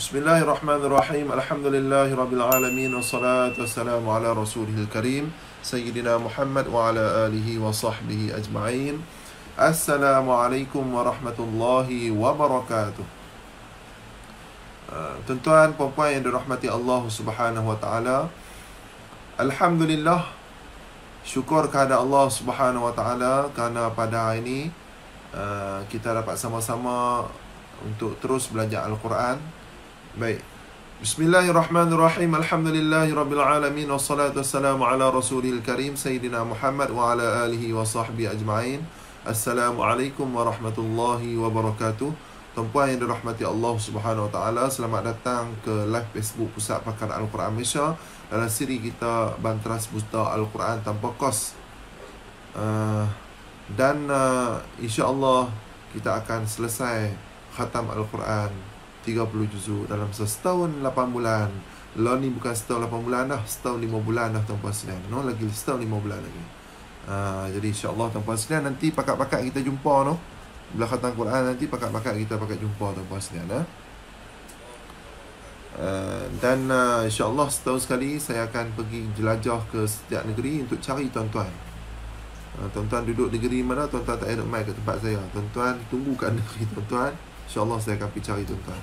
Bismillahirrahmanirrahim. Alhamdulillahirrabbilalamin. Wassalatu wassalamu ala rasulihil karim. Sayyidina Muhammad wa ala alihi wa sahbihi ajma'in. Assalamualaikum warahmatullahi wabarakatuh. Ah, tuan-tuan, puan-puan yang dirahmati Allah subhanahu wa ta'ala. Alhamdulillah. Syukur kepada Allah subhanahu wa ta'ala. Kerana pada hari ini, ah, kita dapat sama-sama untuk terus belajar Al-Quran. Baik. Bismillahirrahmanirrahim. Alhamdulillahirabbilalamin wassalatu wassalamu ala rasulil karim sayyidina Muhammad wa ala alihi wa sahbi ajma'in. Assalamualaikum warahmatullahi wabarakatuh. Tuan-tuan yang dirahmati Allah Subhanahu wa taala, selamat datang ke live Facebook Pusat Pakar Al-Quran Malaysia dalam siri kita Bantras Busta Al-Quran tanpa kos. Uh, dan uh, insya-Allah kita akan selesai khatam Al-Quran 30 juzuk dalam setahun 8 bulan Law ni bukan setahun 8 bulan dah Setahun 5 bulan dah tanpa sedang no? Lagi setahun 5 bulan lagi uh, Jadi insyaAllah tanpa sedang Nanti pakat-pakat kita jumpa no? Belakang Quran nanti pakat-pakat kita pakat jumpa tanpa sedang eh? Uh, dan uh, insyaAllah setahun sekali saya akan pergi jelajah ke setiap negeri untuk cari tuan-tuan uh, Tuan-tuan duduk negeri mana, tuan-tuan tak payah nak main ke tempat saya Tuan-tuan tunggu kat negeri tuan-tuan InsyaAllah saya akan pergi cari tuan-tuan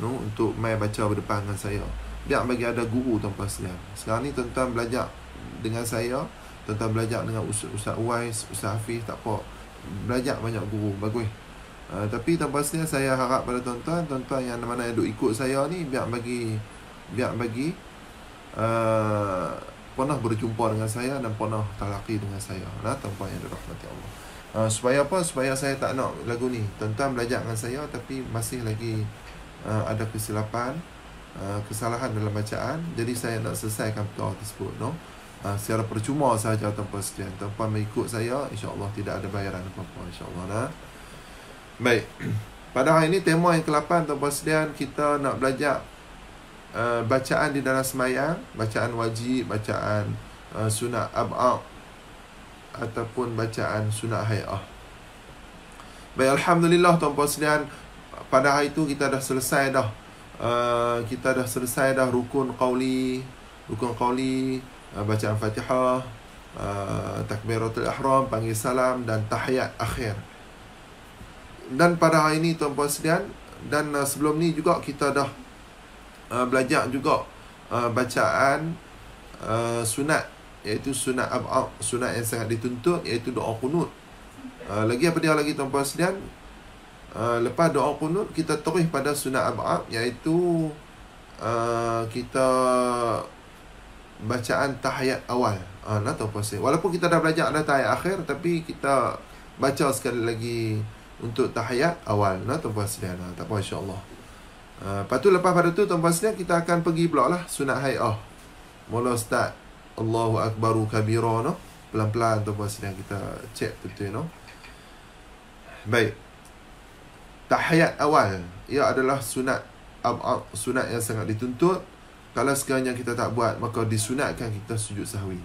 no, Untuk mai baca berdepan dengan saya Biar bagi ada guru tuan-tuan sekalian Sekarang ni tuan-tuan belajar dengan saya Tuan-tuan belajar dengan Ustaz Wise, Ustaz Hafiz, tak apa Belajar banyak guru, bagus uh, Tapi tuan-tuan sekalian saya harap pada tuan-tuan Tuan-tuan yang mana yang duk ikut saya ni Biar bagi Biar bagi uh, Pernah berjumpa dengan saya dan pernah talaki dengan saya lah, tuan yang dirahmati Allah uh, Supaya apa? Supaya saya tak nak lagu ni Tuan-tuan belajar dengan saya Tapi masih lagi uh, ada kesilapan uh, Kesalahan dalam bacaan Jadi saya nak selesaikan doa tersebut no? Uh, secara percuma sahaja tanpa sekian tuan mengikut saya InsyaAllah tidak ada bayaran apa-apa InsyaAllah nah. Baik Pada hari ini tema yang ke-8 tuan sekian Kita nak belajar Uh, bacaan di dalam semayang Bacaan wajib Bacaan uh, sunat ab'ab ataupun bacaan sunat hayah. Baik alhamdulillah tuan-tuan sekalian pada hari itu kita dah selesai dah uh, kita dah selesai dah rukun qauli, rukun qauli uh, bacaan Fatihah, uh, takbiratul ihram, panggil salam dan tahiyat akhir. Dan pada hari ini tuan-tuan sekalian dan uh, sebelum ni juga kita dah uh, belajar juga uh, bacaan uh, sunat iaitu sunat ab'ab sunat yang sangat dituntut iaitu doa kunut uh, ah, lagi apa dia lagi tuan-tuan sekalian uh, lepas doa kunut kita terus pada sunat ab'ab iaitu uh, kita bacaan tahayat awal ah uh, nah tuan-tuan sekalian walaupun kita dah belajar ada tahiyat akhir tapi kita baca sekali lagi untuk tahayat awal nah tuan-tuan sekalian tak apa insyaallah Uh, lepas tu lepas pada tu tuan-tuan sekalian kita akan pergi pula lah sunat haid ah. Oh. Mula start Allahu Akbaru Kabira no? Pelan-pelan tu pun sedang kita check tu you know? Baik Tahiyat awal Ia adalah sunat Sunat yang sangat dituntut Kalau sekiranya kita tak buat Maka disunatkan kita sujud sahwi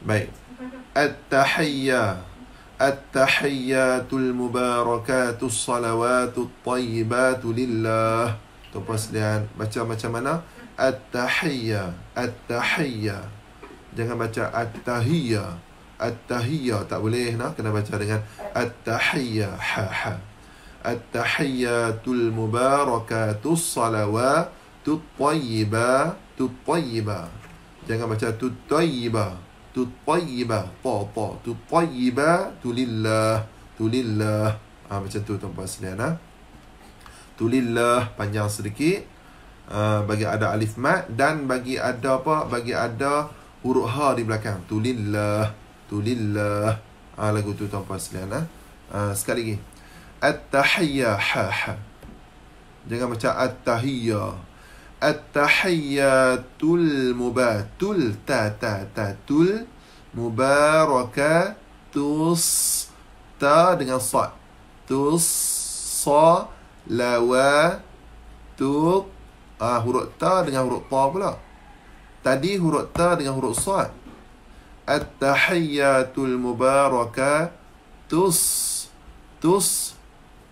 Baik At-tahiyya At-tahiyyatul mubarakatus Salawatul tayyibatu lillah Tuan-tuan sedang baca macam mana? At-tahiyya At-tahiyya Jangan baca At-tahiyya At-tahiyya Tak boleh nah Kena baca dengan At-tahiyya Ha-ha At-tahiyyatul mubarakatus salawa Tut-tayyiba Tut-tayyiba Jangan baca Tut-tayyiba Tut-tayyiba Ta-ta Tut-tayyiba Tulillah Tulillah ha, Macam tu tuan-tuan sedia ha. Tulillah Panjang sedikit Uh, bagi ada alif mat dan bagi ada apa bagi ada huruf ha di belakang tulillah tulillah ha, lagu tu tanpa selian ha? Ah. Ah, ha, sekali lagi at-tahiyya ha, ha jangan baca at-tahiyya at-tahiyyatul mubatul ta ta ta tul mubarakatus ta dengan sa tus sa lawa tuk uh, huruf ta dengan huruf ta pula. Tadi huruf ta dengan huruf sad. At-tahiyyatul mubaraka tus tus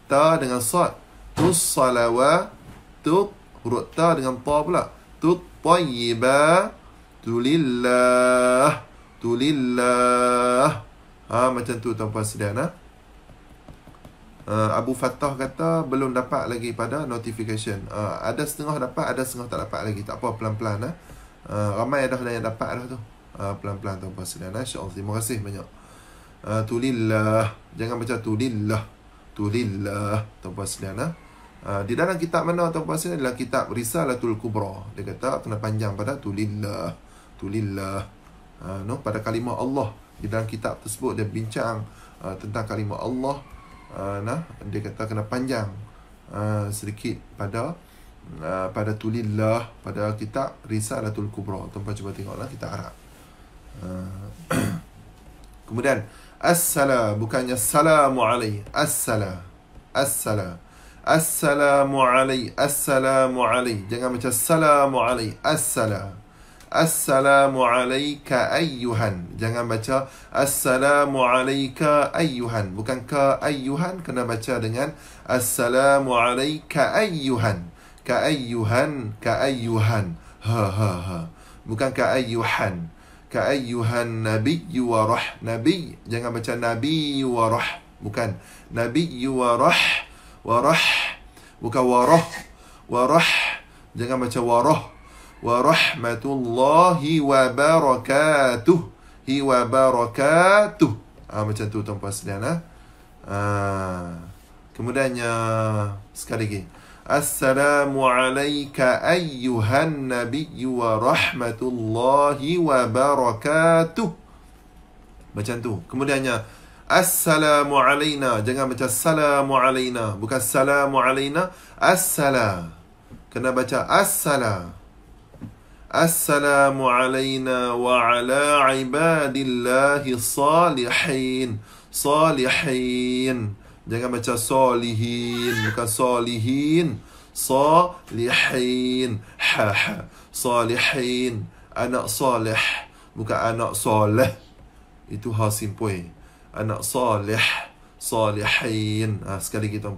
ta dengan sad. Tus salawa tu huruf ta dengan ta pula. Tut tayyiba tulillah tulillah. Ha macam tu tanpa sedana. Ah. Ha? uh, Abu Fatah kata belum dapat lagi pada notification uh, ada setengah dapat ada setengah tak dapat lagi tak apa pelan-pelan eh uh, ramai dah lah yang dapat dah tu uh, pelan-pelan tuan puan sekalian eh syukur terima kasih banyak uh, tulillah jangan baca tulillah tulillah tuan puan sekalian eh Uh, di dalam kitab mana tuan puan sekalian adalah kitab Risalatul Kubra. Dia kata kena panjang pada tulillah. Tulillah. Uh, no pada kalimah Allah di dalam kitab tersebut dia bincang uh, tentang kalimah Allah Ah, nah dia kata kena panjang uh, sedikit ah, pada uh, pada tulilah pada kita risalatul kubra tuan-tuan cuba tengoklah kita harap uh, kemudian assala bukannya salamu alai assala assala assalamu alai assalamu alai jangan macam salamu alai assala assalamu alayka ayyuhan jangan baca assalamu alayka ayyuhan bukan ka ayyuhan kena baca dengan assalamu alayka ayyuhan ka ayyuhan ka ayyuhan ha ha ha bukan ka ayyuhan ka ayyuhan nabiyyu wa rah nabi jangan baca nabi wa rah bukan nabi wa rah wa rah bukan wa rah wa rah jangan baca wa rah warahmatullahi wabarakatuh hi wabarakatuh ah ha, macam tu tuan puan sekalian ah ha? Ah, ha. kemudiannya ah, sekali lagi assalamu alayka ayyuhan nabiy wa rahmatullahi wa barakatuh macam tu kemudiannya assalamu alayna jangan baca salamu alayna bukan salamu alayna assala kena baca assala السلام علينا وعلى عباد الله الصالحين صالحين jangan baca solihin bukan solihin صالحين ها ها صالحين أنا صالح بك أنا صالح itu hasim point أنا صالح صالحين أسكالي كتاب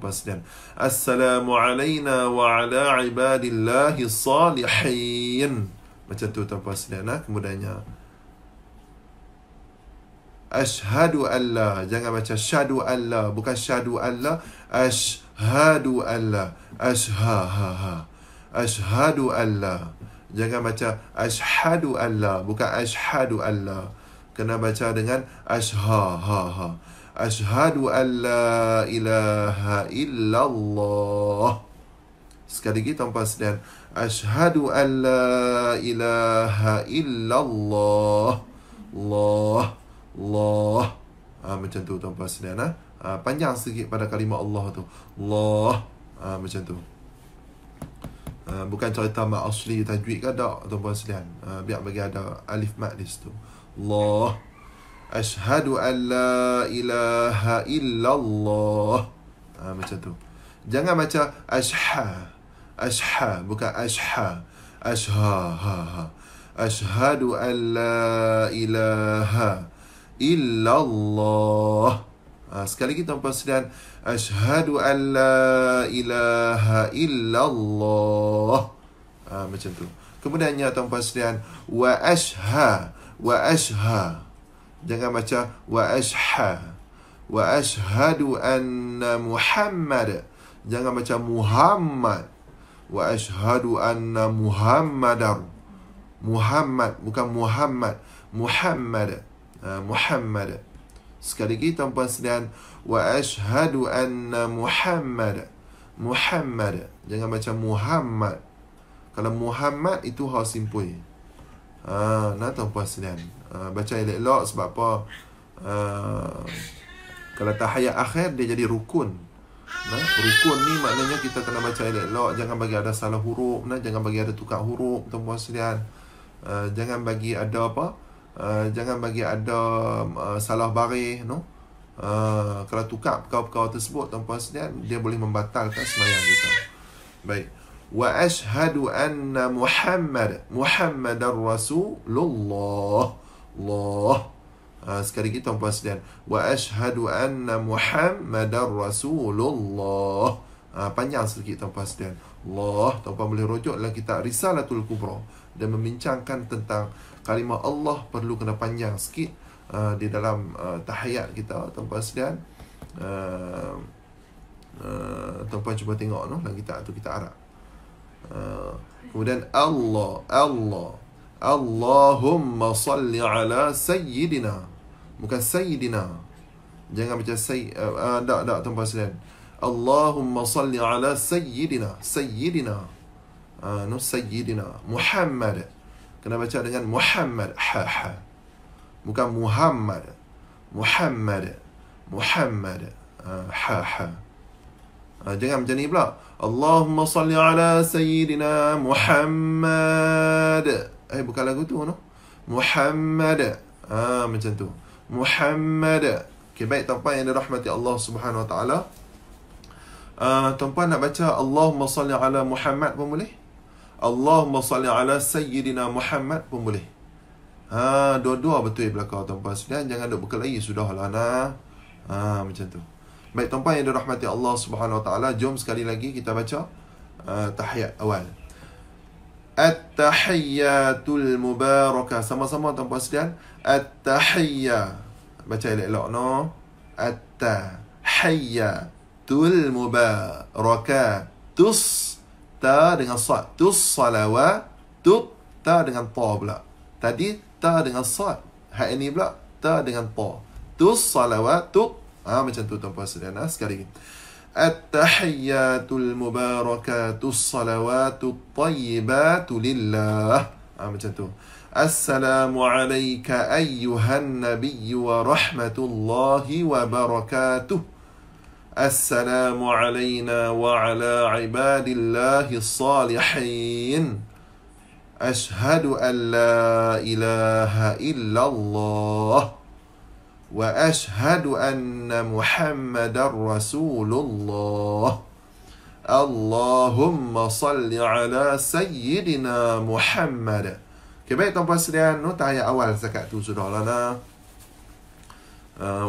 السلام علينا وعلى عباد الله الصالحين macam tu tanpa sedana ha? kemudiannya Ashadu Allah Jangan baca syadu Allah Bukan syadu Allah Ashadu Allah Ashahaha Ashadu Allah Jangan baca Ashadu Allah Bukan Ashadu Allah Kena baca dengan Ashahaha Ashadu Allah Ilaha illallah Sekali lagi tuan puan sedian Ashadu an la ilaha illallah Allah Allah ha, Macam tu tuan puan ha? ha, Panjang sikit pada kalimah Allah tu Allah ha, Macam tu ha, Bukan cerita mak asli tajwid ke tak tuan puan ha, Biar bagi ada alif mak tu. situ Allah Ashadu an la ilaha illallah ha, Macam tu Jangan macam Ashadu ashha bukan ashha ashha ha ha ashhadu an la ilaha illallah ha, sekali lagi tanpa sedan ashhadu an la ilaha illallah ha, macam tu kemudian ya tanpa sedan wa ashha wa ashha jangan baca wa ashha wa ashhadu anna muhammad jangan baca muhammad wa ashhadu anna muhammadar muhammad bukan muhammad muhammad ha, muhammad sekali lagi tuan-tuan sekalian wa ashhadu anna muhammad muhammad jangan baca muhammad kalau muhammad itu ha simpul ah nah tuan-tuan sekalian ha, baca elok-elok sebab apa uh, kalau tahayat akhir dia jadi rukun Nah, rukun ni maknanya kita kena baca elok-elok Jangan bagi ada salah huruf nah, Jangan bagi ada tukar huruf tuan puan sekalian uh, Jangan bagi ada apa uh, Jangan bagi ada uh, salah baris no? Uh, kalau tukar perkara-perkara tersebut tuan puan sekalian Dia boleh membatalkan semayang kita Baik Wa ashadu anna Muhammad Muhammad rasulullah Allah. Ah, sekali lagi tuan puan dan wa ashhadu anna muhammadar rasulullah ha, panjang sedikit tuan puan dan Allah tuan puan boleh rujuk dalam kitab risalatul kubra dan membincangkan tentang kalimah Allah perlu kena panjang sikit uh, di dalam uh, tahiyat kita tuan puan sedian uh, uh, tuan cuba tengok no, dalam kitab tu kita Arab uh, kemudian Allah Allah Allahumma salli ala sayyidina Bukan Sayyidina Jangan macam Sayyidina uh, eh, uh, eh, Tak, tak, Tuan Presiden Allahumma salli ala Sayyidina Sayyidina uh, No Sayyidina Muhammad Kena baca dengan Muhammad ha, ha. Bukan Muhammad Muhammad Muhammad uh, ha, ha. Uh, Jangan macam ni pula Allahumma salli ala Sayyidina Muhammad Eh bukan lagu tu no Muhammad Ah uh, macam tu Muhammad. Okey baik tuan-tuan yang dirahmati Allah Subhanahu Wa Taala. Ah, tuan-tuan nak baca Allahumma salli ala Muhammad pun boleh. Allahumma salli ala sayyidina Muhammad pun boleh. Ha, dua-dua betul belakang tuan-tuan sekalian jangan duk berkelahi sudahlah nah. Ha, macam tu. Baik tuan-tuan yang dirahmati Allah Subhanahu Wa Taala, jom sekali lagi kita baca uh, tahiyat awal. At-tahiyyatul mubarakah Sama-sama tuan puan sedian At-tahiyya Baca elok-elok no At-tahiyyatul mubarakah Tus Ta dengan sa Tus salawa Tut Ta dengan ta pula Tadi Ta dengan sa Hak ini pula Ta dengan ta Tus salawa Tut ha, Macam tu tuan puan sedian ha? Sekali ini التحيات المباركات الصلوات الطيبات لله السلام عليك أيها النبي ورحمة الله وبركاته السلام علينا وعلى عباد الله الصالحين أشهد أن لا إله إلا الله وأشهد أن محمد رسول الله اللهم صل على سيدنا محمد كبير طبعا سريان نوت عيا أول زكاة لنا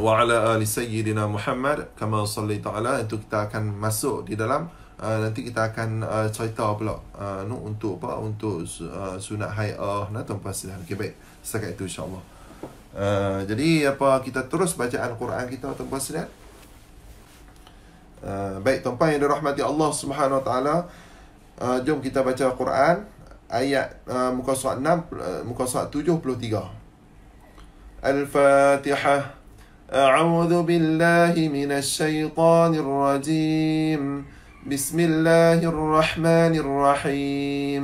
وعلى آل سيدنا محمد كما صليت على أنتو كتا كان مسوء دي دلم Uh, nanti kita akan uh, cerita pula uh, no, untuk apa untuk uh, sunat haiah nah tuan puan sekian okay, baik setakat itu insyaallah Uh, jadi apa kita terus bacaan Quran kita atau tuan sekalian. Uh, baik tuan yang dirahmati Allah Subhanahu Wa Taala, eh, jom kita baca Quran ayat uh, muka surat 6 uh, muka surat 73. Al-Fatihah. A'udhu billahi من الشيطان الرجيم Bismillahirrahmanirrahim.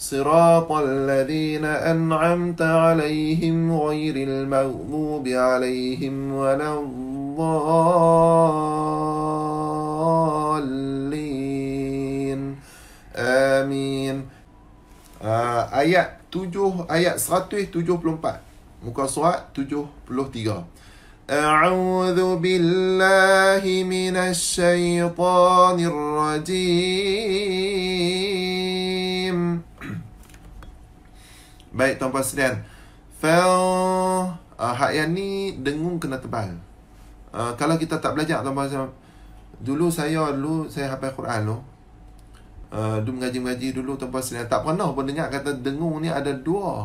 صراط الذين أنعمت عليهم غير المغضوب عليهم ولا الضالين آمين uh, Ayat 7 Ayat 174 Muka surat 73 أعوذ بالله من الشيطان الرجيم Baik Tuan Puan Serian Fel uh, Hak yang ni Dengung kena tebal uh, Kalau kita tak belajar Tuan Puan Dulu saya dulu Saya hafal Quran tu uh, ah, Dulu mengaji-mengaji dulu Tuan Puan Serian Tak pernah pun dengar Kata dengung ni ada dua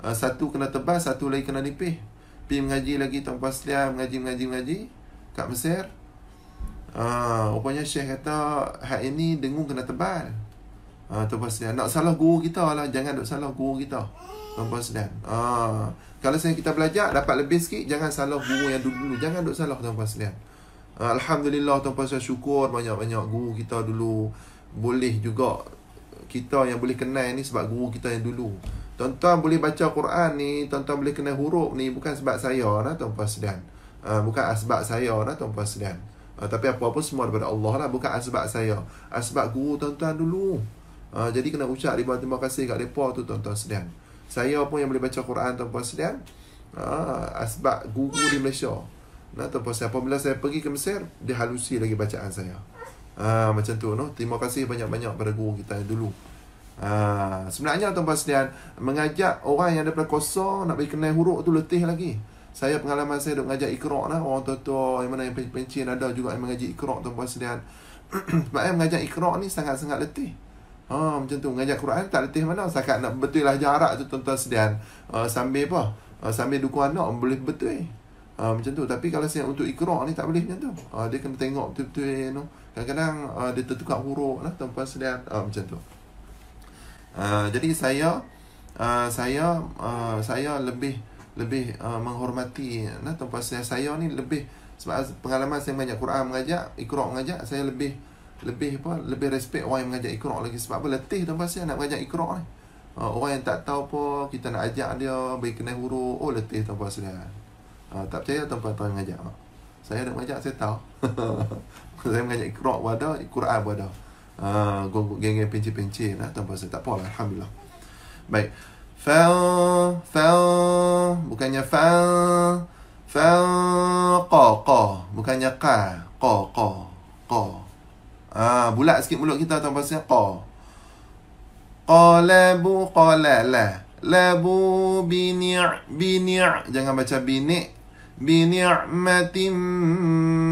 uh, Satu kena tebal Satu lagi kena nipih Pergi mengaji lagi Tuan Puan Serian Mengaji-mengaji-mengaji Kat Mesir uh, Rupanya Syekh kata Hak ini dengung kena tebal Ah, tuan-tuan sedang Nak salah guru kita lah Jangan duk salah guru kita Tuan-tuan sedang uh, Kalau saya kita belajar Dapat lebih sikit Jangan salah guru yang dulu-dulu Jangan duk salah tuan-tuan sedang uh, Alhamdulillah tuan-tuan saya syukur Banyak-banyak guru kita dulu Boleh juga Kita yang boleh kenal ni Sebab guru kita yang dulu Tuan-tuan boleh baca Quran ni Tuan-tuan boleh kenal huruf ni Bukan sebab saya lah tuan-tuan sedang uh, Bukan sebab saya lah tuan-tuan sedang Uh, tapi apa-apa semua daripada Allah lah Bukan asbab saya Asbab guru tuan-tuan dulu Ha, jadi kena ucap ribuan terima kasih kat mereka tu tuan-tuan sedang. Saya pun yang boleh baca Quran tuan sedian. sedang. Ha, sebab guru di Malaysia. Nah, tuan-tuan sedang. Apabila saya pergi ke Mesir, dia halusi lagi bacaan saya. Ha, macam tu. No? Terima kasih banyak-banyak pada guru kita dulu. Ha, sebenarnya tuan sedian sedang, mengajak orang yang daripada kosong nak bagi kenal huruf tu letih lagi. Saya pengalaman saya duk mengajar ikhrok lah Orang tua-tua yang mana yang pencin ada juga yang eh, mengajar ikhrok tuan-tuan sedian Sebab yang mengajar ikhrok ni sangat-sangat letih Ha, macam tu mengajar Quran tak letih mana Sakat nak betul lah jarak tu tuan-tuan sedian uh, ha, Sambil apa? Uh, sambil dukung anak boleh betul uh, Macam tu Tapi kalau saya untuk ikhra ni tak boleh macam tu uh, Dia kena tengok betul-betul you know. Kadang-kadang uh, dia tertukar huruf lah tuan-tuan sedian uh, Macam tu uh, Jadi saya uh, Saya uh, Saya lebih Lebih uh, menghormati nah, Tuan-tuan saya ni lebih Sebab pengalaman saya banyak Quran mengajak Ikhra mengajak Saya lebih lebih apa lebih respect orang yang mengajar ikhra lagi sebab apa letih dan pasal nak mengajar ikhra ni uh, orang yang tak tahu apa kita nak ajak dia bagi kena huruf oh letih tanpa pasal uh, tak percaya tanpa tuan mengajak mak saya nak mengajak saya tahu saya mengajak ikhra pun ada Quran pun ada uh, ah, geng-geng pencin-pencin lah tanpa saya tak apa lah Alhamdulillah baik fal fal bukannya fal fal qa qa bukannya qa qa qa qa Ha, bulat sikit mulut kita tentang bahasa qa. Qala bu qala la. La bu bini' bini' jangan baca bini' bini'matin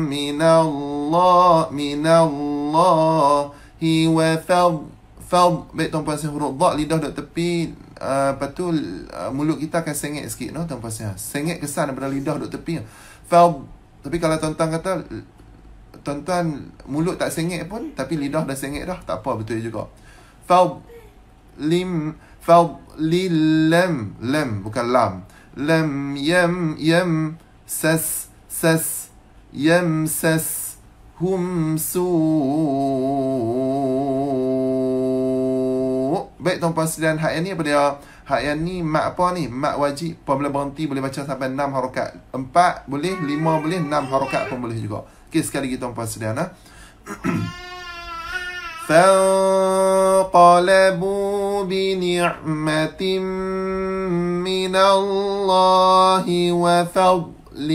minallah minallah hi wa fa fa baik tanpa sen huruf dha lidah dekat tepi uh, lepas tu uh, mulut kita akan sengit sikit no tanpa sen sengit kesan daripada lidah dekat tepi Fal tapi kalau tuan-tuan kata tuan-tuan mulut tak sengit pun tapi lidah dah sengit dah tak apa betul juga fa lim fa li lem lam bukan lam lem yem yem ses ses yem ses hum su baik tuan pasal hak yang ni apa dia hak yang ni mak apa ni mak wajib pun boleh berhenti boleh baca sampai 6 harokat 4 boleh 5 boleh 6 harokat pun boleh juga Okey, sekali lagi tuan-puan sedia nak. فانقلبوا بنعمة من الله وفضل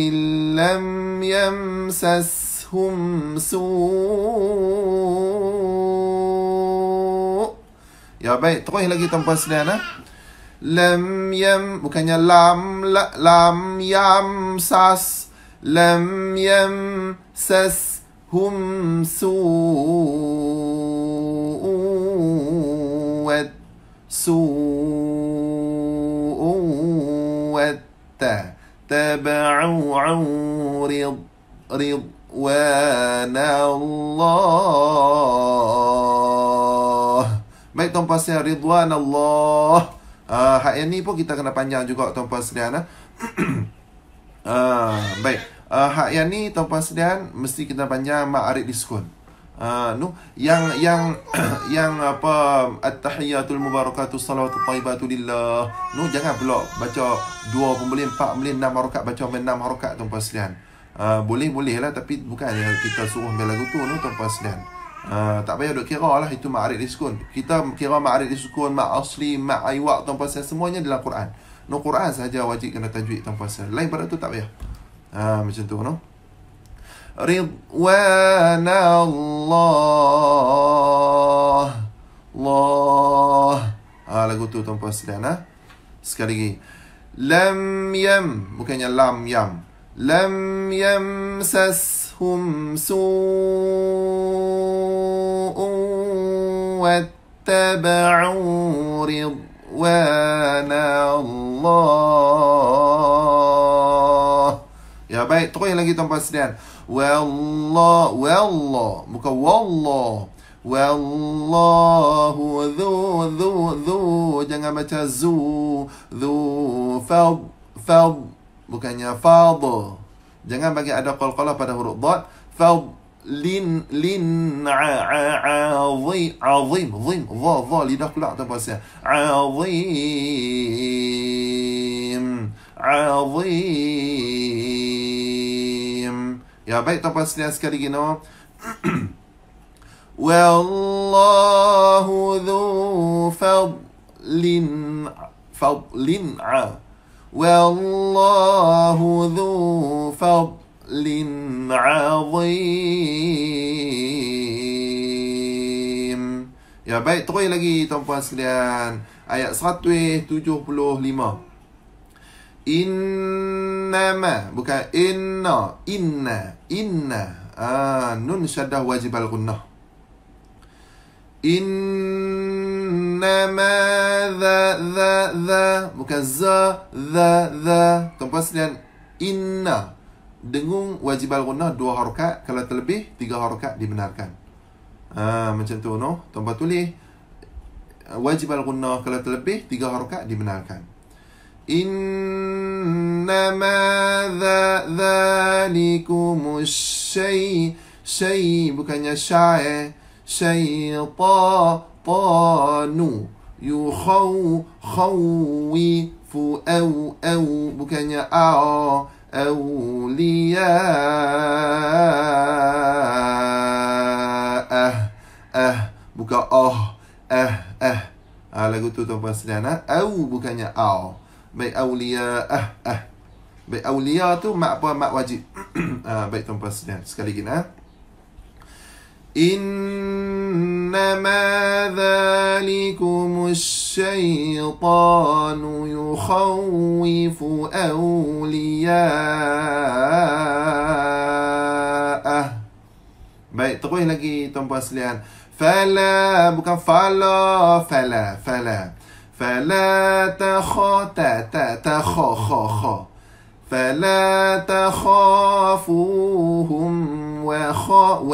لم يمسسهم سوء Ya baik, terus lagi tuan tanpa sedian eh? Ah. Lam yam, bukannya lam, la, lam yam sas Lam yam مسهم سوء سوء واتبعوا رض رضوان Baik tuan puas Ridwan Allah uh, Hak yang ni pun kita kena panjang juga tuan puas ya, nah. uh, baik uh, hak yang ni tuan puan sedian mesti kita panjang ma'arid diskon uh, ah, nu yang yang yang apa at-tahiyatul mubarakatuh salawatut thayyibatu lillah nu jangan blok baca dua pun boleh empat pun boleh enam harakat baca enam harakat tuan puan sedian uh, ah, boleh boleh lah tapi bukan yang kita suruh bela lagu tu nu tuan puan sedian uh, tak payah duk kira lah itu ma'arid diskon kita kira ma'arid diskon mak asli mak aiwak tuan puan sedian semuanya dalam Quran No Quran saja wajib kena tajwid tanpa sel. Lain pada tu tak payah. مجدونه آه، رضوان الله الله على آه، قوتو تم بسلعنا سكاليجي لم يم ممكن يلام يم لم يمسسهم سوء واتبعوا رضوان الله baik terus lagi tuan-tuan sekalian wallahu wallahu bukan wallahu Wallahu dhu dhu dhu Jangan baca zu Dhu Fad Fad Bukannya fad Jangan bagi ada kol pada huruf dot Fad Lin Lin A A A Zi A Zi Zi Zi Zi Lidah keluar tu pasal A Zi Zi عظيم يا بيت بس لأسكري جنوا والله ذو فضل فضل والله ذو فضل عظيم يا بيت طوي لقي تنفس لان آيات 175 Inna ma bukan inna inna inna ah nun syaddah wajib al gunnah innama za za za bukan za za za tempat dan inna dengung wajib al gunnah dua harakat kalau terlebih tiga harakat dibenarkan ah macam tu noh tempat tulis wajib al gunnah kalau terlebih tiga harakat dibenarkan إنما ذلكم الشيء شيء بكن يشاء نو يخو فو أو أو بكن أولياءه أه أه بك أه أه أه على قلتو تنفس لنا أو بكن أو baik aulia ah ah baik aulia tu mak apa mak wajib ah, baik tuan-tuan sekalian sekali lagi nah إنما ذلكم الشيطان يخوف أولياءه Baik, terus lagi tuan-puan sekalian. Fala, bukan fala, fala, fala. فلا تخا تا تا تا خ خ خ فلا تخافوهم وخ و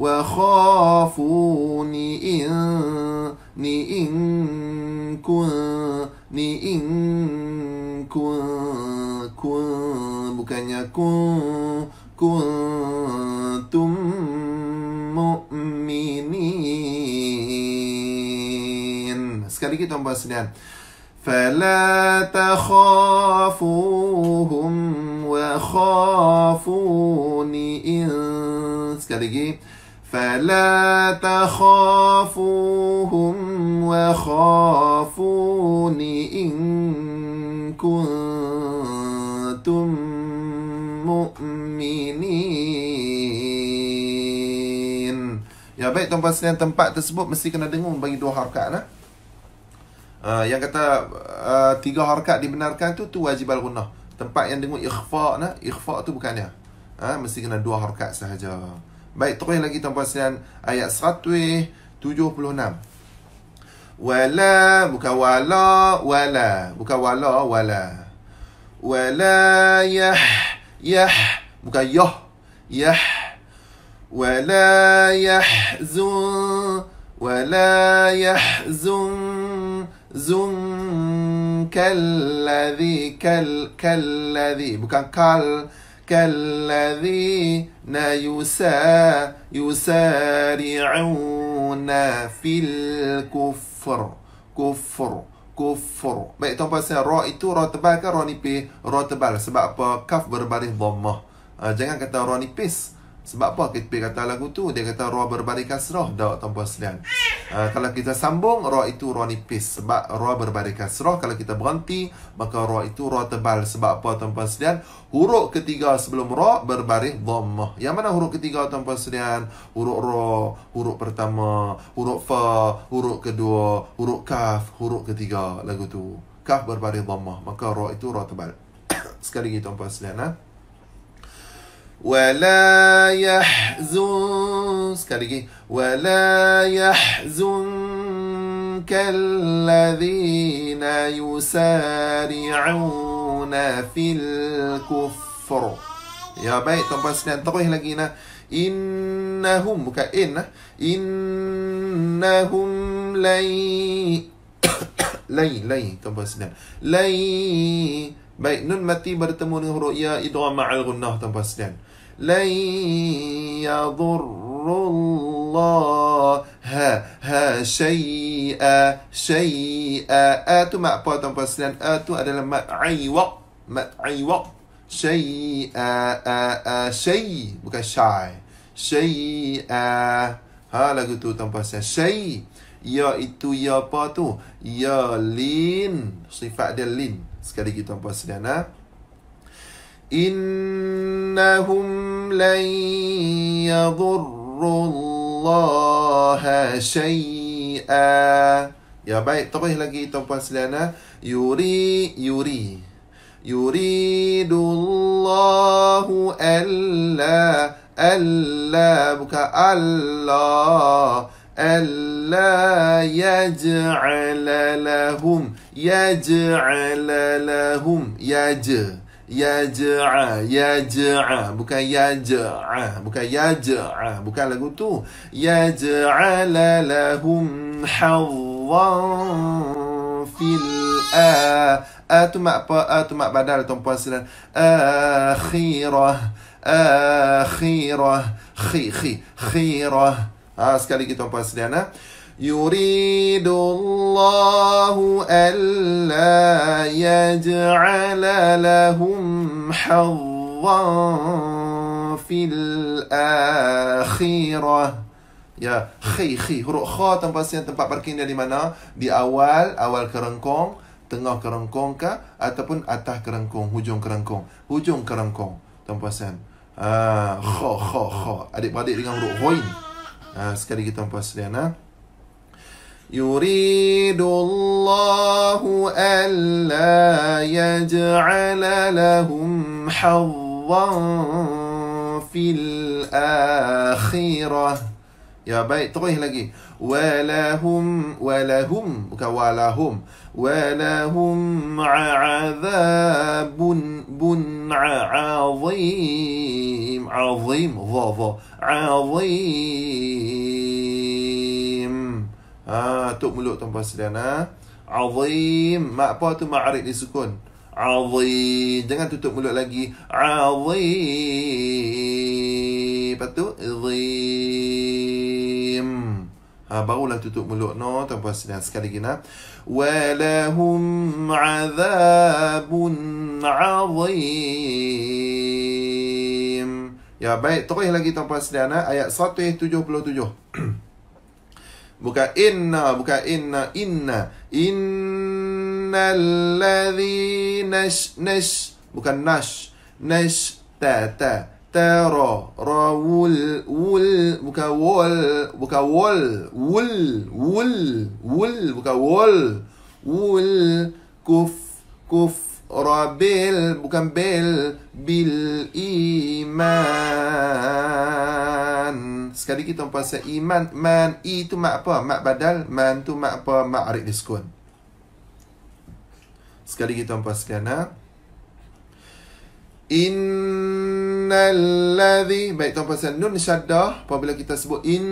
وخافوني إن إن كن إن كن كن بكن يكن كنتم مؤمنين sekali kita tuan-tuan sekalian fala takhafuhum wa khafuni in sekali lagi fala takhafuhum wa khafuni in kuntum mu'minin Ya baik tuan-tuan tempat tersebut mesti kena dengung bagi dua harakat lah. Eh? Uh, yang kata uh, tiga harkat dibenarkan tu tu wajib al gunnah tempat yang dengar ikhfa nah ikhfa tu bukannya ah mesti kena dua harkat sahaja baik terus lagi tuan-tuan sekalian ayat 176 wala bukan wala wala bukan wala wala wala yah yah bukan yah yah wala yahzun wala yahzun زن كالذي كال كالذي bukan kal كالذين يسا يسارعون في الكفر كفر كفر baik tuan pasal ra itu ra tebal ke ra nipis ra tebal sebab apa kaf berbaris dhammah uh, jangan kata ra nipis Sebab apa kita pergi kata lagu tu? Dia kata roh berbalik kasrah dah tuan-tuan sekalian. Uh, ah, kalau kita sambung roh itu roh nipis sebab roh berbalik kasrah kalau kita berhenti maka roh itu roh tebal sebab apa tuan-tuan Huruf ketiga sebelum roh berbaris dhammah. Yang mana huruf ketiga tuan-tuan Huruf roh, huruf pertama, huruf fa, huruf kedua, huruf kaf, huruf ketiga lagu tu. Kaf berbaris dhammah maka roh itu roh tebal. sekali lagi tuan-tuan Ha? ولا يحزن يحزنك ولا يحزنك الذين يسارعون في الكفر يا باي تنبس نتقوه لقينا إنهم كإن إنهم لي لي لي تنبس لي Baik, nun mati bertemu dengan huruf ya idgham ma'al gunnah tanpa sedan. Lain yadurullah ha ha syai'a syai'a Atu tu mak apa tanpa sedan a tu adalah mak aiwak mak aiwak syai'a a a syai bukan syai syai'a ha lagu tu tanpa sedan syai ya itu ya apa tu ya lin sifat dia lin Sekali lagi tuan puan sediana ha. Innahum lan yadurrullaha shay'a Ya baik, tambah lagi tuan puan sediana ha. Yuri, yuri Yuridullahu alla, alla Bukan Allah ألا يجعل لهم يجعل لهم يج يجع يجع bukan يجع bukan يجع bukan lagu tu يجعل لهم حظا في الآ tu mak apa آ tu mak badal tuan puan silan آخيرة آخيرة خي خي خيرة, خيرة, خيرة Ha, sekali lagi tuan-puan sedia nak. Ha. Yuridu Allahu alla yaj'ala lahum fil akhirah. Ya, khay, khay. Huruf kha tanpa sian tempat parking dia di mana? Di awal, awal kerengkong. Tengah kerengkong ke? Ataupun atas kerengkong, hujung kerengkong. Hujung kerengkong, tanpa sian. Ah, ha, kha, kha, kha. Adik-beradik dengan huruf hoin. Nah, sekali kita pasriana. يريد الله ألا يجعل لهم حظا في الآخرة Ya baik, terus lagi. Walahum walahum bukan walahum. Walahum a'adzabun bun a'azim. Azim, za za. Azim. Ha, tutup mulut tanpa sedana. Ha. Azim. Mak apa tu ma'arik di sukun? Azim. Jangan tutup mulut lagi. Azim. Lepas tu, azim ha, barulah tutup mulut no tuan puan sekalian sekali lagi nah walahum azabun azim ya baik terus lagi tuan puan sekalian ayat 177 Buka inna, buka inna, inna Inna alladhi nash, nash Bukan nash, nash, ta, ta Tara, ra wul bukan wal, bukan wal, wol wul wul wul buka wal, wul kuf kuf rabil bukan bel bil iman sekali kita pasal iman man i tu mak apa mak badal man tu mak apa mak arif diskun sekali kita pasal kena ha? Innalladhi Baik tuan perasan Nun syadah Apabila kita sebut In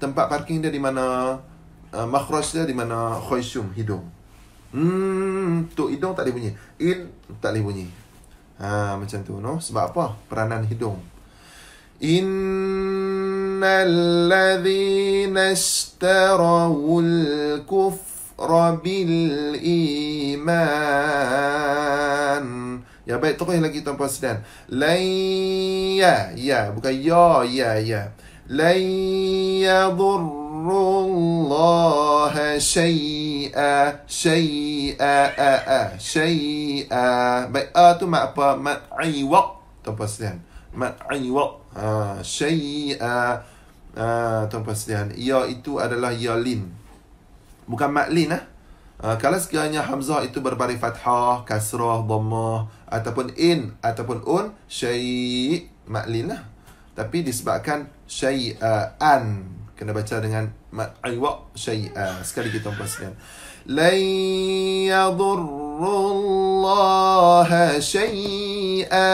Tempat parking dia di mana uh, Makhraj dia di mana Khoisum Hidung Hmm Untuk hidung tak boleh bunyi In Tak boleh bunyi ha, Macam tu no? Sebab apa Peranan hidung Innalladhi Ashtarawul Kufra Bil iman Ya baik terus lagi tanpa sedan. Laya ya bukan ya ya ya. Laya dzurullah syi'a syi'a a Baik a tu mak apa? Mak Tuan tanpa sedan. Mak iwak ha, syi'a ha, Ya itu adalah ya lin. Bukan mak lin ah. Ha? kalau sekiranya Hamzah itu berbaring fathah, kasrah, dhammah, ataupun in ataupun un syai' ma'lil lah. Tapi disebabkan syai'an. Kena baca dengan ma'iwa' syai'an. Sekali kita mempunyai. Lain yadurullaha syai'a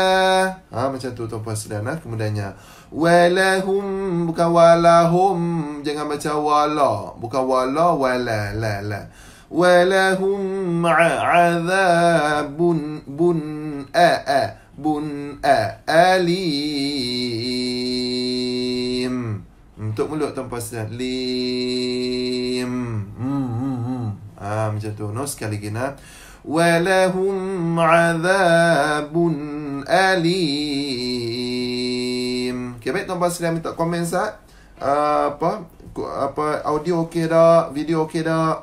ha, Macam tu Tuan Puan Sedana ha, Kemudiannya Walahum Bukan walahum Jangan baca wala Bukan wala Wala La la Walahum A'adhabun Bun, bun أ a بن أ أليم untuk mulut Hmm hmm hmm. lim ah, macam tu no sekali lagi nak walahum azabun alim okay, baik tuan puas dan minta komen sat uh, apa apa audio okey dah video okey dah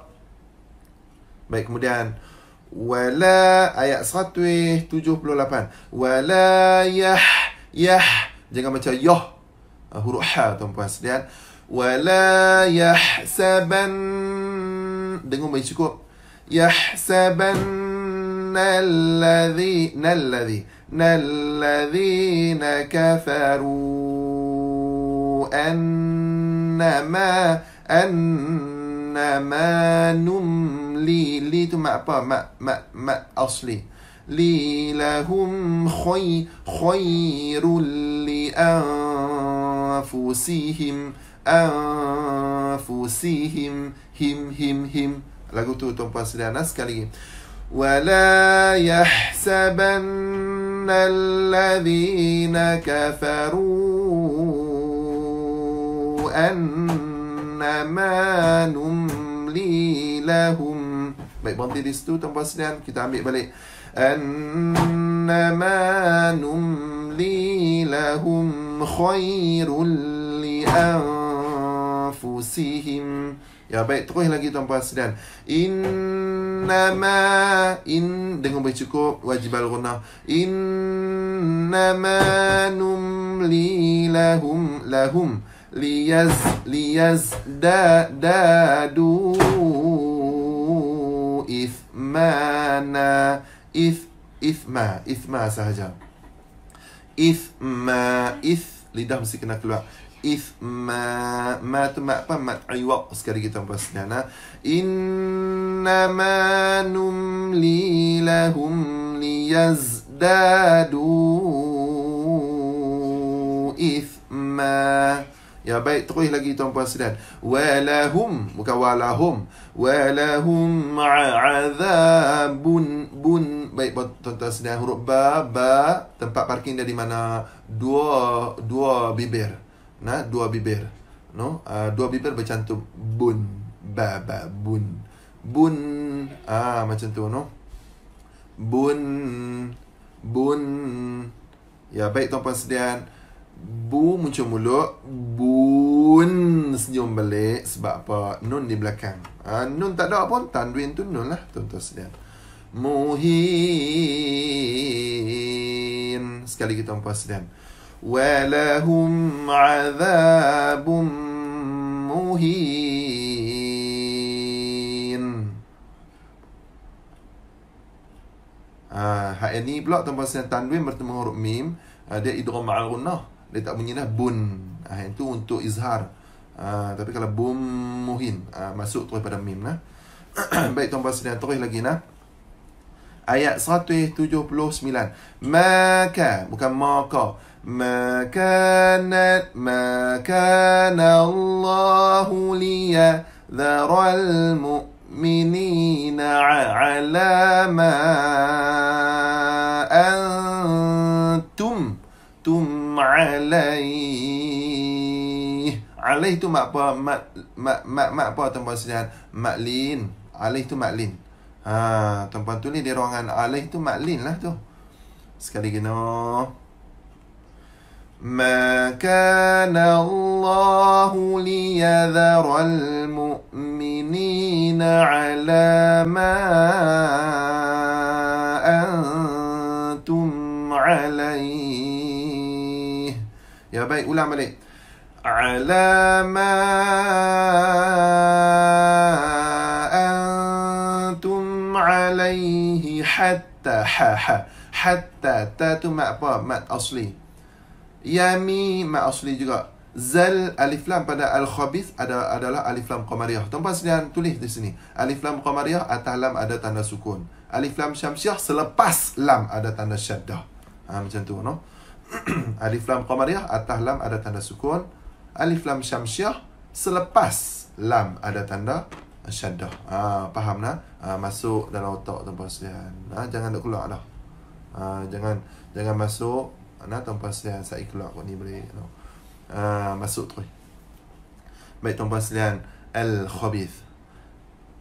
baik kemudian wala ayat 178 wala yah yah jangan macam yah uh, huruf ha tuan-tuan sekalian wala yahsaban dengar baik cukup yahsaban alladhina alladhi alladhina kafaru annama anna إنما نملي لي tu mak ما ما mak لي لهم خي خير لأنفسهم أنفسهم هم هم هم lagu tu tuan ولا يحسبن الذين كفروا أن innama numli lahum Baik, berhenti di situ tuan puan Kita ambil balik Annama numli lahum khairul li anfusihim Ya baik, terus lagi tuan puan sedian Innama in, Dengan boleh cukup Wajib al-guna Innama numli lahum Lahum Liyaz ليز ليزدادوا إثمانا if إثما إثما سهجا إثما if lidah mesti kena keluar if ma ma tu ma apa ma iwaq sekali kita bahas dia nah inna ma li lahum liyazdadu if ma Ya baik terus lagi tuan-tuan sedar. Walahum bukan walahum. Walahum ma'adzabun bun. Baik tuan-tuan sedar huruf ba ba tempat parking di mana dua dua bibir. Nah, dua bibir. No, uh, dua bibir bercantum bun ba ba bun. Bun ah macam tu no. Bun bun. Ya baik tuan-tuan sedar. Bu muncul mulut Bun senyum balik Sebab apa? Nun di belakang ha, Nun tak ada pun Tanduin tu nun lah Tuan-tuan sedang Muhin Sekali kita umpah sedang Walahum azabum muhin Ha, hak ini pula tuan-tuan sedang Tanduin bertemu huruf mim ada ha, idgham ma'al gunnah dia tak bunyilah bun ah ha, itu untuk izhar ha, tapi kalau bum muhin ha, masuk terus pada mim nah baik tuan puan sekalian terus lagi nah ayat 179 maka bukan maka maka nat maka Allah liya dharal mu'minin ala ma antum tum alaih Alaih tu mak apa? Mak, mak, mak, mak apa tuan-puan sekalian? Maklin Alaih tu maklin Ha, tuan-puan tu ni di ruangan alaih tu maklin lah tu Sekali kena ما كان الله ليذر المؤمنين على ما Ya, baik ulang balik alama antum alaihi hatta ha ha hatta ta tu mat apa mat asli yami mat asli juga zal alif lam pada al khabith ada adalah alif lam qamariyah tempat sedian tulis di sini alif lam qamariyah atas lam ada tanda sukun alif lam syamsiah selepas lam ada tanda syaddah ha, macam tu no alif lam qamariyah atas lam ada tanda sukun alif lam syamsiah selepas lam ada tanda syaddah ha, faham nak ha, masuk dalam otak tuan-tuan sekalian ha, jangan nak keluar dah ha, jangan jangan masuk nak tuan-tuan sekalian saya keluar kot ni boleh no. ha, masuk tu baik tuan-tuan sekalian al khabith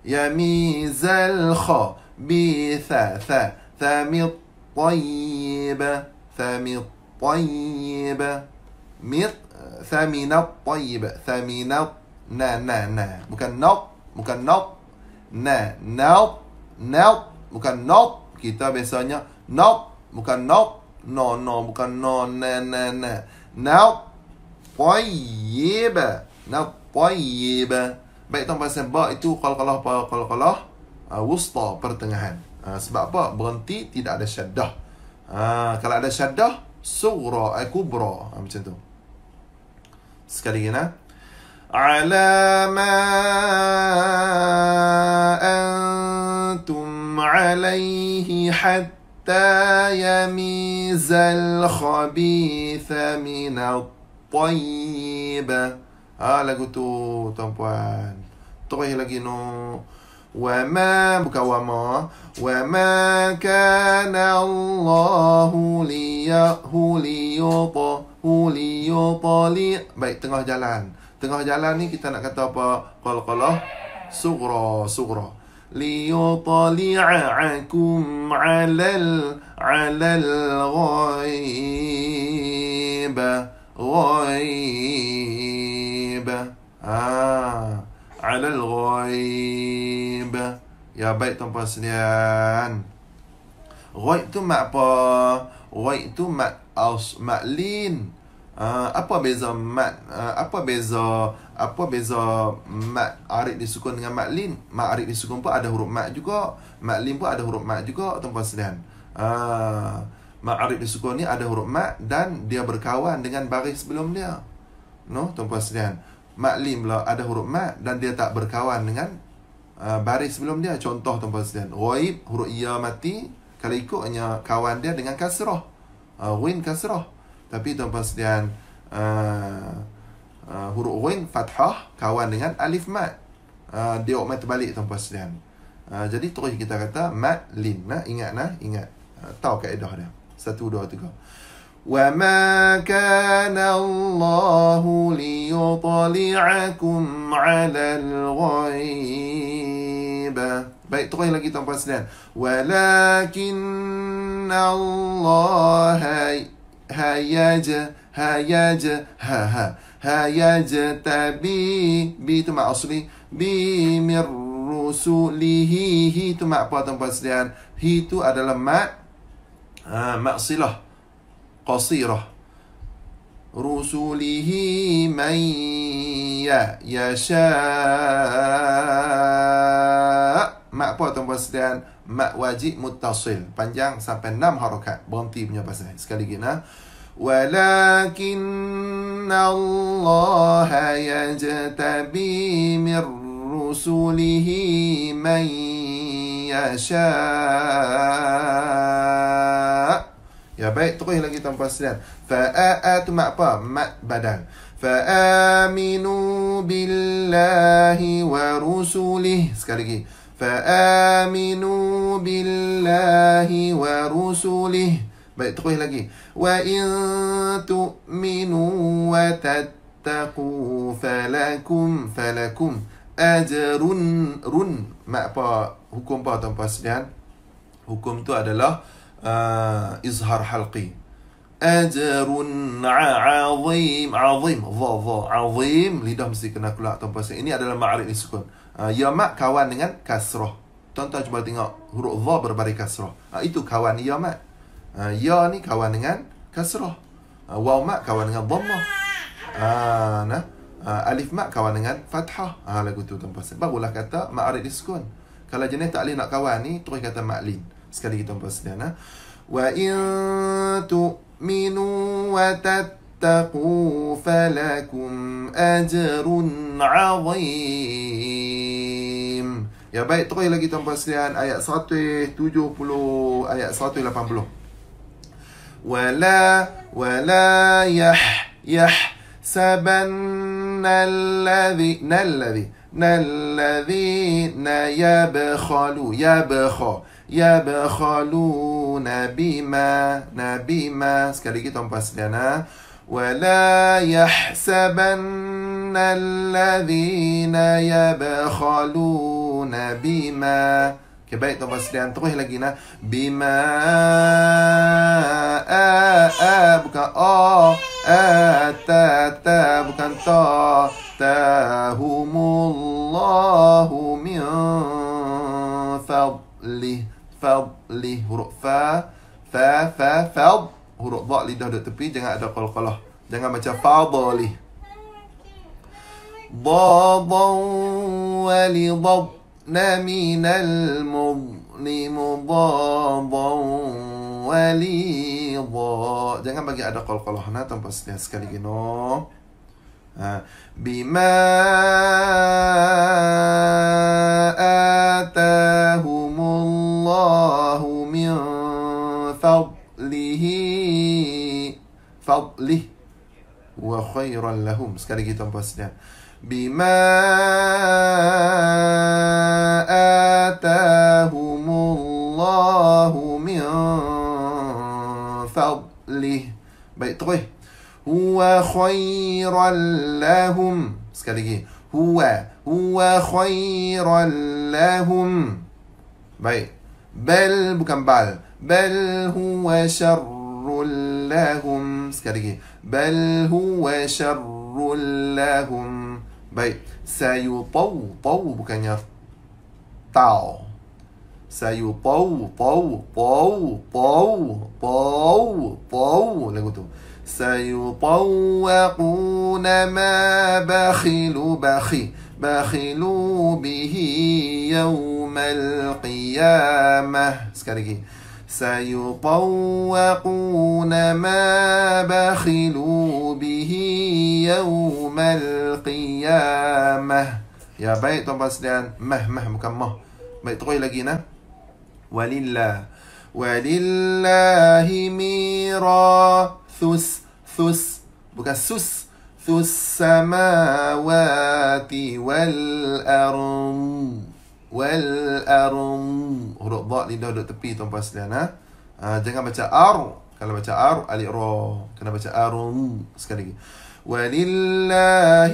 ya mizal kha bi tha tha thamit طيب ثمي الطيب مث na, na, na, نا نا نا مكنط na, نا نط نط مكنط kita biasanya نط مكنط نو نو مكنو na, na, na, نط طيب نط طيب baik tuan pasal ba itu qalqalah qalqalah uh, wusta pertengahan uh, sebab apa berhenti tidak ada syaddah uh, kalau ada syaddah صغرى كبرى عم تندم سكالينا على ما أنتم عليه حتى يميز الخبيث من الطيب Ah, lagu تمبوان tuan لقينو وما وما وما كان الله liyahu liyuta huliyutali baik tengah jalan tengah jalan ni kita nak kata apa qalqalah sughra sughra liyutali'akum 'alal 'alal ghaib ghaib ah al ghaib Ya baik tuan-puan sedian Ghaib tu mak apa? Ghaib tu mak aus, mak lin uh, Apa beza mak uh, Apa beza Apa beza mak arif disukun dengan mak lin Mak arif disukun pun ada huruf mak juga Mak lin pun ada huruf mak juga tuan-puan sedian uh, ah, Mak arif disukun ni ada huruf mak Dan dia berkawan dengan baris sebelum dia No tuan-puan sedian uh, lim lah ada huruf mat dan dia tak berkawan dengan uh, baris sebelum dia. Contoh tuan-tuan sekalian, ghaib huruf ya mati kalau ikut hanya kawan dia dengan kasrah. Uh, win kasrah. Tapi tuan-tuan sekalian uh, uh, huruf win fathah kawan dengan alif mat. Uh, dia mat terbalik tuan-tuan sekalian. Uh, jadi terus kita kata mat lim nah ingat nah ingat uh, tahu kaedah dia. Satu, dua, tiga. وما كان الله ليطلعكم على الغيب Baik, terus lagi Tuan Presiden. Walakin Allah hayaj, hayaj, ha ha. Hayaj tabi, bi tu mak asli. Bi mir rusulihi, hi tu mak apa Tuan Presiden? Hi tu adalah mak, uh, mak silah. قصيرة رسله من يشاء ما apa tuan puan sedian ma wajib mutasil panjang sampai 6 harokat berhenti punya pasal sekali lagi nah walakin Allah yajtabi mir رسله من يشاء Ya baik, terus lagi tanpa sinan. Fa'a tu mak apa? Mak badan. Fa'aminu billahi wa rusulih. Sekali lagi. Fa'aminu billahi wa rusulih. Baik, terus lagi. Wa in tu'minu wa tattaqu falakum falakum Ajarun, run. Mak apa? Hukum apa tanpa sinan? Hukum tu adalah... إزهار حلقي أدار عظيم عظيم ظ ظ عظيم lidah mesti kena keluar tanpa sin ini adalah ma'arif sukun ya mak kawan dengan kasrah tuan-tuan cuba tengok huruf ظ berbaris kasrah itu kawan ya mak ya ni kawan dengan kasrah waw mak kawan dengan dhammah nah alif mak kawan dengan fathah ha lagu tu tanpa sin barulah kata ma'arif sukun kalau jenis tak boleh nak kawan ni terus kata ma'lin ma skalitom pozdana. وَإِن تُؤْمِنُوا وَتَتَّقُوا فَلَكُمْ أَجْرٌ عَظِيمٌ Ya baik terus lagi tuan-tuan sekalian ayat 170 ayat 180 wala wala yah yah sabanna alladhi nalladhi nalladhi yabkhalu yabkhalu يبخلون بما نبيما سكالي جيتون باسلنا ولا يحسبن الذين يبخلون بما كبايت بس لان تقول لقينا بما آ آ بك آ آ تا تا بك تا تا هومو lih huruf fa fa fa fa huruf dha lidah dekat tepi jangan ada qalqalah jangan macam fa dhali dha dha wa li dha na min al mudni mudha dha wa li dha jangan bagi ada qalqalah nah tanpa setiap sekali gino ha. bima atahumul الله من فضله فضله وخيرا لهم سكالي كي بما آتاهم الله من فضله بيت هو خير لهم سكالي هو هو خير لهم بيت بل بكم بل بل هو شر لهم سكرجي بل هو شر لهم بيت سيطو طو بكن ير طاو سيطو طو طو طو طو طو لقوتو سيطوقون ما بخيل بخيل بخلوا به يوم القيامة سيطوقون ما بخلوا به يوم القيامة يا بيت بسدان مه مه مكمه بيت قوي لقينا ولله ولله ميراث ثس ثس بكسس حيث السماوات والأرض والأرض huruf dha lidah duduk tepi tuan-tuan sekalian ha? ha jangan baca ar kalau baca ar alik ra kena baca arum sekali lagi ولله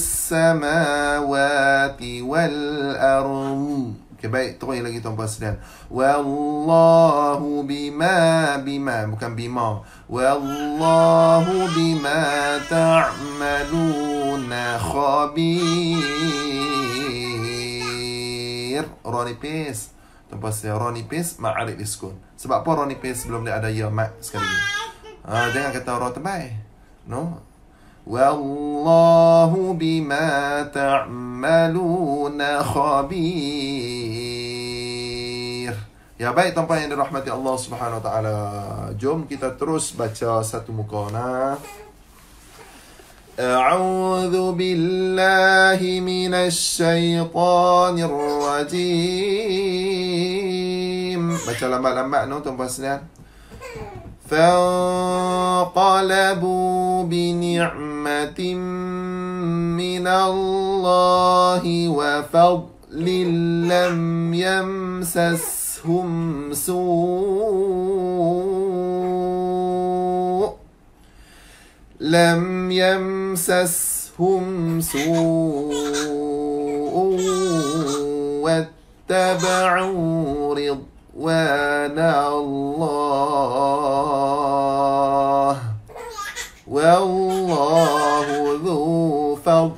samawati wal arum Okay, baik. Terus lagi tuan puan sedang. Wallahu bima bima. Bukan bima. Wallahu bima ta'amaluna khabir. Roni pis. Tuan puan sedang. Roni pis ma'arik diskun. Sebab apa Roni pis belum ada ya mak sekali ni? Uh, jangan kata roh tebai. No? والله بما تعملون خبير Ya baik tuan-tuan yang dirahmati Allah Subhanahu Wa Taala. Jom kita terus baca satu muka nah. أعوذ بالله من الشيطان الرجيم. بتكلم لما لما نو تنبسطين. فانقلبوا بنعمة من الله وفضل لم يمسسهم سوء لم يمسسهم سوء واتبعوا رضا وأنا الله والله ذو فضل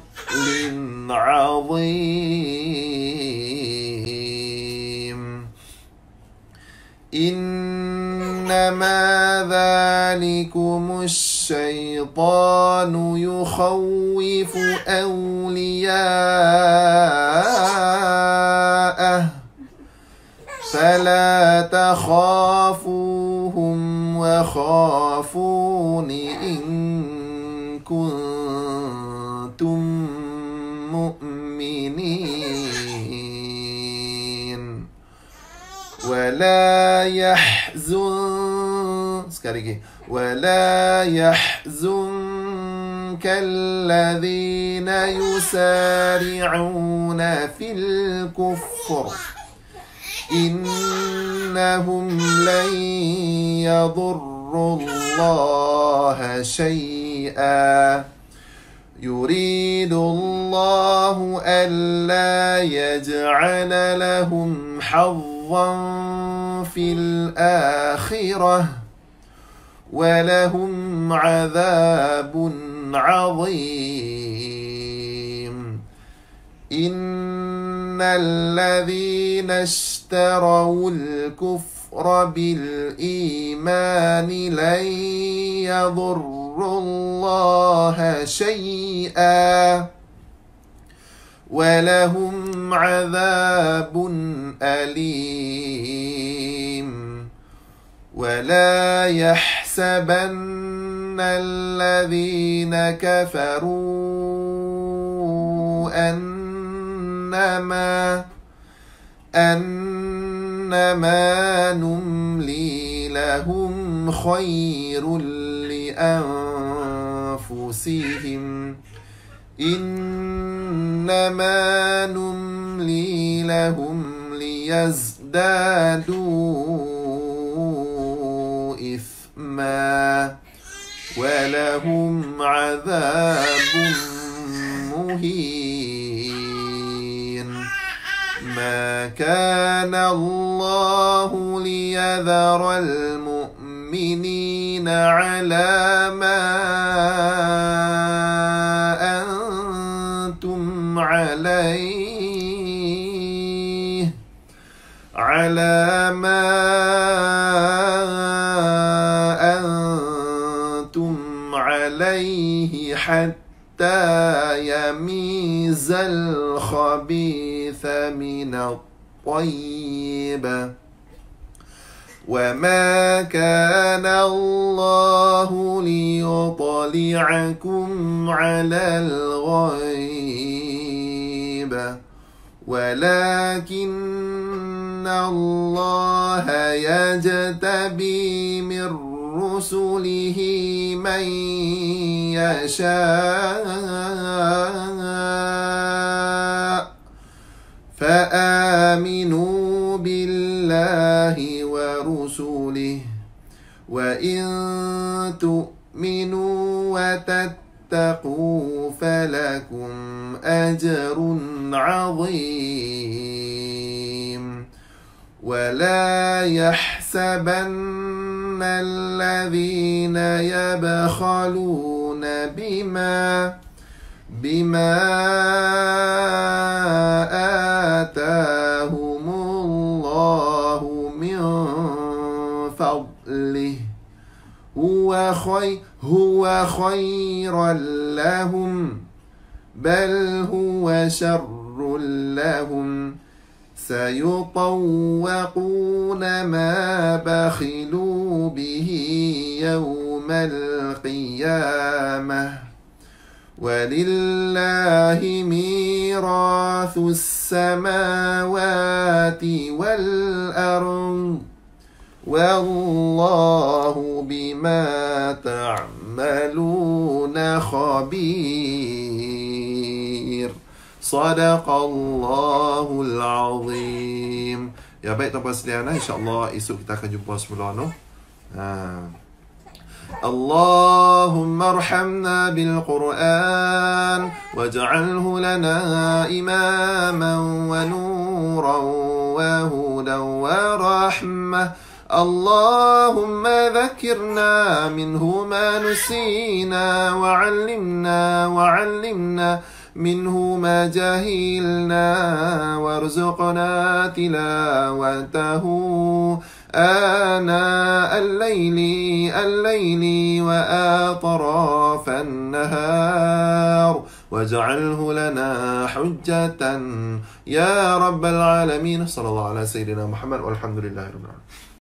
عظيم إنما ذلكم الشيطان يخوف أولياءه فلا تخافوهم وخافون إن كنتم مؤمنين ولا يحزن ولا يحزنك الذين يسارعون في الكفر إنهم لن يضروا الله شيئا يريد الله ألا يجعل لهم حظا في الآخرة ولهم عذاب عظيم إن الذين اشتروا الكفر بالإيمان لن يضروا الله شيئا ولهم عذاب أليم ولا يحسبن الذين كفروا أن أنما أنما نملي لهم خير لأنفسهم إنما نملي لهم ليزدادوا إثما ولهم عذاب مهين ما كان الله ليذر المؤمنين على ما أنتم عليه على ما أنتم عليه حتى يميز الخبير من الطيب وما كان الله ليطلعكم على الغيب ولكن الله يجتبي من رسله من يشاء فآمنوا بالله ورسله وإن تؤمنوا وتتقوا فلكم أجر عظيم ولا يحسبن الذين يبخلون بما بما آتاهم الله من فضله هو خير هو خيرا لهم بل هو شر لهم سيطوقون ما بخلوا به يوم القيامه ولله ميراث السماوات والأرض والله بما تعملون خبير صدق الله العظيم Ya baik tuan-tuan sekalian, insya-Allah esok kita akan jumpa semula noh. Ha. اللهم ارحمنا بالقرآن واجعله لنا إماما ونورا وهدى ورحمة اللهم ذكرنا منه ما نسينا وعلمنا وعلمنا منه ما جهلنا وارزقنا تلاوته آناء الليل الليل وآطراف النهار واجعله لنا حجة يا رب العالمين صلى الله على سيدنا محمد والحمد لله رب العالمين